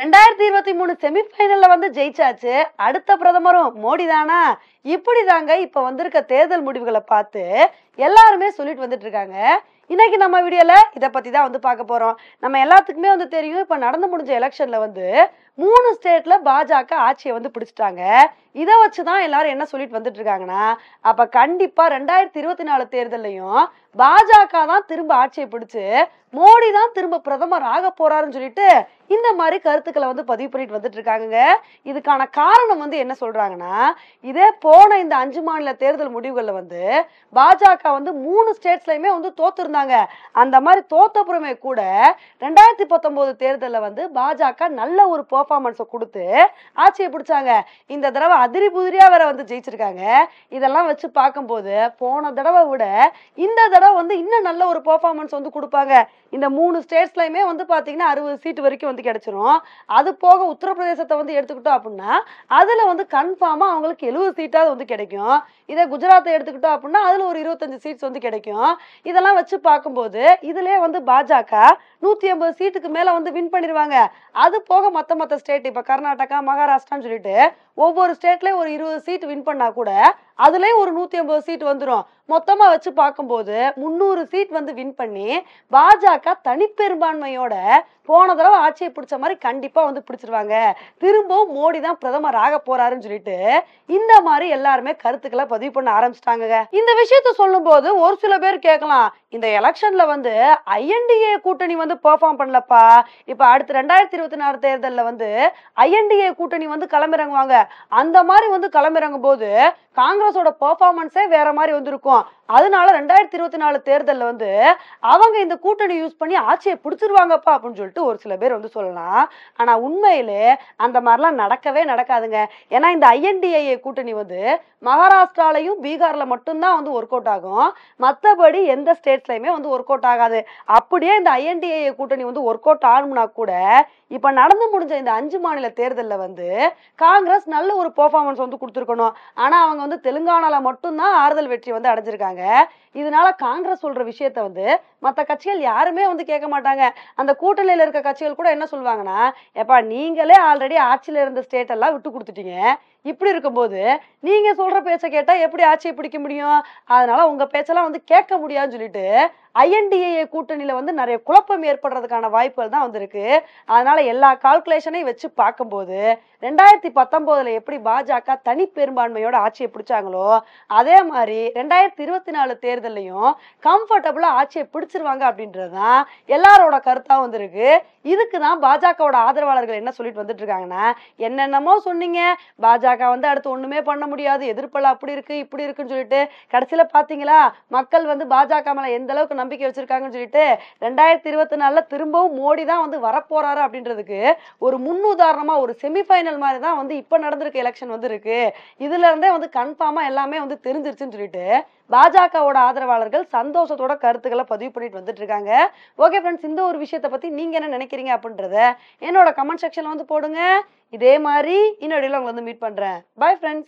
ரெண்டாயிரத்தி இருபத்தி மூணு செமிஃபைனல்ல வந்து ஜெயிச்சாச்சு அடுத்த பிரதமரும் மோடி தானா இப்படி தாங்க இப்ப வந்திருக்க தேர்தல் முடிவுகளை பார்த்து எல்லாருமே சொல்லிட்டு வந்துட்டு இருக்காங்க இன்னைக்கு நம்ம வீடியோல இதை பற்றி தான் வந்து பார்க்க போகிறோம் நம்ம எல்லாத்துக்குமே வந்து தெரியும் இப்போ நடந்து முடிஞ்ச எலெக்ஷனில் வந்து மூணு ஸ்டேட்டில் பாஜக ஆட்சியை வந்து பிடிச்சிட்டாங்க இதை வச்சு தான் எல்லாரும் என்ன சொல்லிட்டு வந்துட்டு இருக்காங்கன்னா அப்போ கண்டிப்பாக ரெண்டாயிரத்தி இருபத்தி நாலு தேர்தலையும் பாஜக தான் திரும்ப ஆட்சியை பிடிச்சி மோடி தான் திரும்ப பிரதமர் ஆக போறாருன்னு சொல்லிட்டு இந்த மாதிரி கருத்துக்களை வந்து பதிவு பண்ணிட்டு வந்துட்டு இருக்காங்க இதுக்கான காரணம் வந்து என்ன சொல்றாங்கன்னா இதே போன இந்த அஞ்சு மாநில தேர்தல் முடிவுகள்ல வந்து பாஜக வந்து மூணு ஸ்டேட்ஸ்லயுமே வந்து தோத்து இருந்தாங்க அந்த மாதிரி தோத்தப்புறமே கூட ரெண்டாயிரத்தி பத்தொன்பது தேர்தலில் வந்து பாஜக நல்ல ஒரு பெர்ஃபார்மன்ஸை கொடுத்து ஆட்சியை பிடிச்சாங்க இந்த தடவை அதிரி புதிரியாக வேற வந்து ஜெயிச்சிருக்காங்க இதெல்லாம் வச்சு பார்க்கும்போது போன தடவை விட இந்த தடவை வந்து இன்னும் நல்ல ஒரு பர்ஃபார்மன்ஸ் வந்து கொடுப்பாங்க இந்த மூணு ஸ்டேட்ஸ்லையுமே வந்து பார்த்தீங்கன்னா அறுபது சீட்டு வரைக்கும் வந்து கிடைச்சிரும் அது போக உத்தரப்பிரதேசத்தை வந்து எடுத்துக்கிட்டோம் அப்படின்னா அதில் வந்து கன்ஃபார்மாக அவங்களுக்கு எழுபது சீட்டாவது வந்து கிடைக்கும் இதே குஜராத்தை எடுத்துக்கிட்டோம் அப்படின்னா அதில் ஒரு இருபத்தஞ்சு சீட்ஸ் வந்து கிடைக்கும் இதெல்லாம் வச்சு பார்க்கும்போது இதுலயே வந்து பாஜக நூத்தி ஐம்பது சீட்டுக்கு மேல வந்து வின் பண்ணிடுவாங்க அது போக மத்த மத்த ஸ்டேட் இப்ப கர்நாடகா மகாராஷ்டிரான்னு சொல்லிட்டு ஒவ்வொரு ஸ்டேட்லயும் ஒரு இருபது சீட் வின் பண்ணா கூட அதுலேயே ஒரு நூத்தி ஐம்பது சீட் வந்துடும் மொத்தமாக வச்சு பார்க்கும்போது முந்நூறு சீட் வந்து வின் பண்ணி பாஜக தனிப்பெரும்பான்மையோட போன தடவை ஆட்சியை பிடிச்ச மாதிரி கண்டிப்பாக வந்து பிடிச்சிருவாங்க திரும்பவும் மோடி தான் பிரதமர் ஆக போறாருன்னு சொல்லிட்டு இந்த மாதிரி எல்லாருமே கருத்துக்களை பதிவு பண்ண ஆரம்பிச்சிட்டாங்க இந்த விஷயத்த சொல்லும்போது ஒரு சில பேர் கேட்கலாம் இந்த எலெக்ஷன்ல வந்து ஐஎன்டிஏ கூட்டணி வந்து பெர்ஃபார்ம் பண்ணலப்பா இப்ப அடுத்து ரெண்டாயிரத்தி இருபத்தி நாலு தேர்தலில் வந்து ஐஎன்டிஏ கூட்டணி வந்து களமிறங்குவாங்க அந்த மாதிரி வந்து களமிறங்கும் போது காங்கிரஸ் காங்கிரஸோட பர்ஃபார்மன்ஸே வேற மாதிரி வந்திருக்கும் அதனால ரெண்டாயிரத்தி இருபத்தி நாலு தேர்தலில் வந்து அவங்க இந்த கூட்டணி யூஸ் பண்ணி ஆட்சியை பிடிச்சிருவாங்கப்பா அப்படின்னு சொல்லிட்டு ஒரு சில பேர் வந்து சொல்லலாம் ஆனால் உண்மையிலே அந்த மாதிரிலாம் நடக்கவே நடக்காதுங்க ஏன்னா இந்த ஐஎன்டிஐஏ கூட்டணி வந்து மகாராஷ்டிராலையும் பீகாரில் மட்டும்தான் வந்து ஒர்க் அவுட் ஆகும் மற்றபடி எந்த ஸ்டேட்ஸ்லையுமே வந்து ஒர்க் அவுட் ஆகாது அப்படியே இந்த ஐஎன்டிஐஏ கூட்டணி வந்து ஒர்க் அவுட் ஆகணும்னா கூட இப்போ நடந்து முடிஞ்ச இந்த அஞ்சு மாநில தேர்தலில் வந்து காங்கிரஸ் நல்ல ஒரு பெர்ஃபார்மன்ஸ் வந்து கொடுத்துருக்கணும் ஆனால் அவங்க வந்து தெலுங்கு தெலுங்கானால மட்டும்தான் ஆறுதல் வெற்றி வந்து அடைஞ்சிருக்காங்க இதனால காங்கிரஸ் சொல்ற விஷயத்த வந்து மற்ற கட்சிகள் யாருமே வந்து கேட்க மாட்டாங்க அந்த கூட்டணியில் இருக்க கட்சிகள் கூட என்ன சொல்லுவாங்கன்னா எப்பா நீங்களே ஆல்ரெடி ஆட்சியில் இருந்த ஸ்டேட் எல்லாம் விட்டு கொடுத்துட்டீங்க இப்படி இருக்கும்போது நீங்கள் சொல்கிற பேச்சை கேட்டால் எப்படி ஆட்சியை பிடிக்க முடியும் அதனால் உங்கள் பேச்செல்லாம் வந்து கேட்க முடியாதுன்னு சொல்லிட்டு ஐஎன்டிஏ கூட்டணியில் வந்து நிறைய குழப்பம் ஏற்படுறதுக்கான வாய்ப்புகள் தான் வந்திருக்கு அதனால் எல்லா கால்குலேஷனையும் வச்சு பார்க்கும்போது ரெண்டாயிரத்தி பத்தொம்போதில் எப்படி பாஜக தனி பெரும்பான்மையோட ஆட்சியை பிடிச்சாங்களோ அதே மாதிரி ரெண்டாயிரத்தி இருபத்தி நாலு தேர்தலையும் கம்ஃபர்டபுளாக ஆட்சியை பிடிச்சிருவாங்க அப்படின்றது தான் எல்லாரோட கருத்தாக வந்திருக்கு இதுக்கு தான் பாஜகவோட ஆதரவாளர்கள் என்ன சொல்லிட்டு வந்துட்டு இருக்காங்கன்னா என்னென்னமோ சொன்னீங்க பாஜக நான் வந்து அடுத்து ஒன்றுமே பண்ண முடியாது எதிர்ப்பெல்லாம் அப்படி இருக்குது இப்படி இருக்குன்னு சொல்லிட்டு கடைசியில் பாத்தீங்களா மக்கள் வந்து பாஜக மேல எந்த அளவுக்கு நம்பிக்கை வச்சுருக்காங்கன்னு சொல்லிட்டு ரெண்டாயிரத்தி இருபத்தி நாலுல திரும்பவும் மோடி தான் வந்து வரப்போகிறாரு அப்படின்றதுக்கு ஒரு முன்னுதாரணமாக ஒரு செமிஃபைனல் மாதிரி தான் வந்து இப்போ நடந்திருக்க எலெக்ஷன் வந்து இதுல இதுலேருந்தே வந்து கன்ஃபார்மாக எல்லாமே வந்து தெரிஞ்சிருச்சுன்னு சொல்லிட்டு பாஜகவோட ஆதரவாளர்கள் சந்தோஷத்தோட கருத்துக்களை பதிவு பண்ணிட்டு வந்துட்டு இருக்காங்க ஓகே ஃப்ரெண்ட்ஸ் இந்த ஒரு விஷயத்தை பற்றி நீங்கள் என்ன நினைக்கிறீங்க அப்படின்றத என்னோட கமெண்ட் செக்ஷனில் வந்து போடுங்க இதே மாதிரி இன்னொரு வந்து மீட் பண்றேன் பாய் ஃப்ரெண்ட்ஸ்